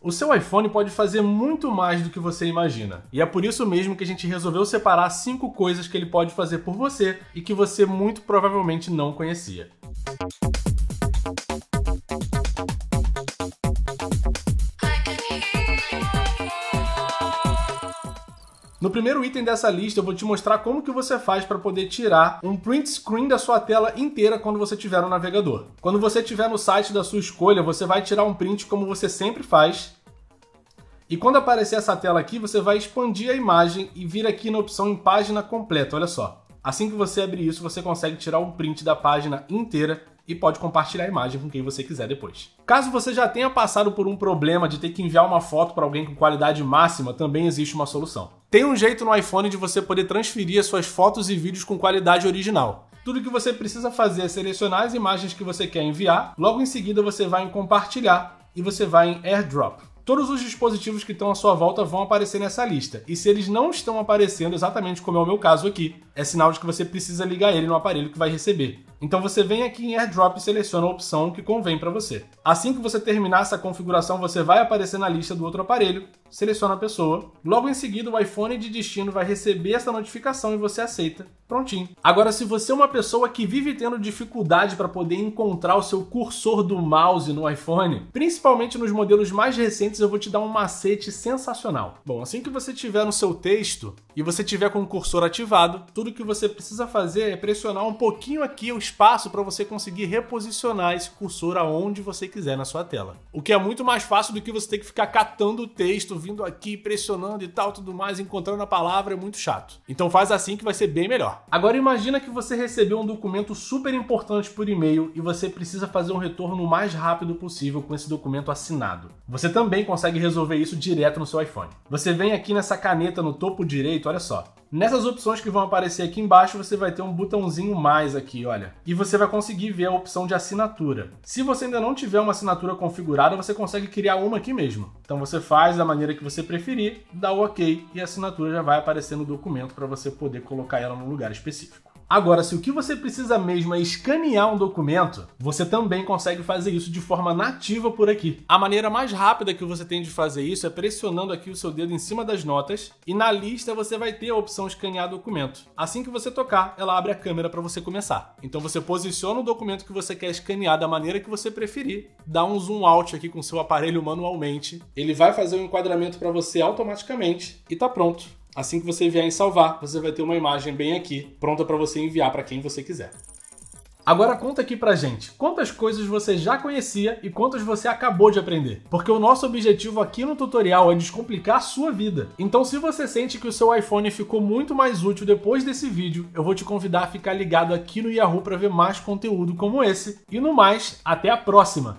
O seu iPhone pode fazer muito mais do que você imagina, e é por isso mesmo que a gente resolveu separar cinco coisas que ele pode fazer por você e que você muito provavelmente não conhecia. No primeiro item dessa lista, eu vou te mostrar como que você faz para poder tirar um print screen da sua tela inteira quando você tiver no navegador. Quando você estiver no site da sua escolha, você vai tirar um print como você sempre faz. E quando aparecer essa tela aqui, você vai expandir a imagem e vir aqui na opção em página completa, olha só. Assim que você abrir isso, você consegue tirar um print da página inteira e pode compartilhar a imagem com quem você quiser depois. Caso você já tenha passado por um problema de ter que enviar uma foto para alguém com qualidade máxima, também existe uma solução. Tem um jeito no iPhone de você poder transferir as suas fotos e vídeos com qualidade original. Tudo que você precisa fazer é selecionar as imagens que você quer enviar, logo em seguida você vai em compartilhar e você vai em AirDrop todos os dispositivos que estão à sua volta vão aparecer nessa lista. E se eles não estão aparecendo exatamente como é o meu caso aqui, é sinal de que você precisa ligar ele no aparelho que vai receber. Então você vem aqui em Airdrop e seleciona a opção que convém para você. Assim que você terminar essa configuração, você vai aparecer na lista do outro aparelho, seleciona a pessoa. Logo em seguida, o iPhone de destino vai receber essa notificação e você aceita. Prontinho. Agora, se você é uma pessoa que vive tendo dificuldade para poder encontrar o seu cursor do mouse no iPhone, principalmente nos modelos mais recentes, eu vou te dar um macete sensacional. Bom, assim que você tiver no seu texto e você tiver com o cursor ativado, tudo que você precisa fazer é pressionar um pouquinho aqui os espaço para você conseguir reposicionar esse cursor aonde você quiser na sua tela. O que é muito mais fácil do que você ter que ficar catando o texto, vindo aqui, pressionando e tal, tudo mais, encontrando a palavra, é muito chato. Então faz assim que vai ser bem melhor. Agora imagina que você recebeu um documento super importante por e-mail e você precisa fazer um retorno o mais rápido possível com esse documento assinado. Você também consegue resolver isso direto no seu iPhone. Você vem aqui nessa caneta no topo direito, olha só. Nessas opções que vão aparecer aqui embaixo, você vai ter um botãozinho mais aqui, olha. E você vai conseguir ver a opção de assinatura. Se você ainda não tiver uma assinatura configurada, você consegue criar uma aqui mesmo. Então você faz da maneira que você preferir, dá o OK e a assinatura já vai aparecer no documento para você poder colocar ela no lugar específico. Agora, se o que você precisa mesmo é escanear um documento, você também consegue fazer isso de forma nativa por aqui. A maneira mais rápida que você tem de fazer isso é pressionando aqui o seu dedo em cima das notas e na lista você vai ter a opção escanear documento. Assim que você tocar, ela abre a câmera para você começar. Então você posiciona o documento que você quer escanear da maneira que você preferir, dá um zoom out aqui com o seu aparelho manualmente, ele vai fazer o um enquadramento para você automaticamente e tá pronto. Assim que você vier em salvar, você vai ter uma imagem bem aqui, pronta para você enviar para quem você quiser. Agora conta aqui pra gente, quantas coisas você já conhecia e quantas você acabou de aprender? Porque o nosso objetivo aqui no tutorial é descomplicar a sua vida. Então se você sente que o seu iPhone ficou muito mais útil depois desse vídeo, eu vou te convidar a ficar ligado aqui no Yahoo para ver mais conteúdo como esse. E no mais, até a próxima.